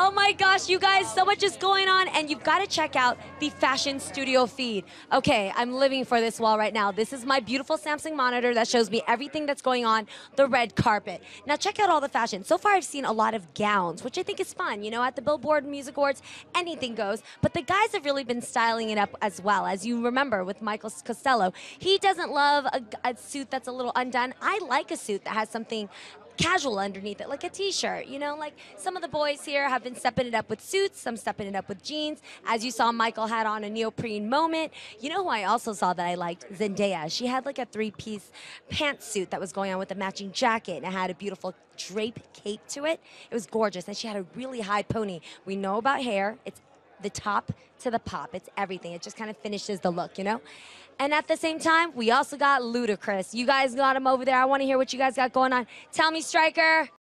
Oh my gosh, you guys, so much is going on, and you've got to check out the Fashion Studio feed. Okay, I'm living for this wall right now. This is my beautiful Samsung monitor that shows me everything that's going on, the red carpet. Now check out all the fashion. So far, I've seen a lot of gowns, which I think is fun. You know, at the Billboard Music Awards, anything goes. But the guys have really been styling it up as well. As you remember with Michael Costello, he doesn't love a, a suit that's a little undone. I like a suit that has something casual underneath it, like a t-shirt. You know, like some of the boys here have been stepping it up with suits, some stepping it up with jeans. As you saw, Michael had on a neoprene moment. You know who I also saw that I liked? Zendaya. She had like a three-piece pantsuit that was going on with a matching jacket, and it had a beautiful drape cape to it. It was gorgeous, and she had a really high pony. We know about hair. It's the top to the pop. It's everything. It just kind of finishes the look, you know? And at the same time, we also got Ludacris. You guys got him over there. I want to hear what you guys got going on. Tell me, Striker.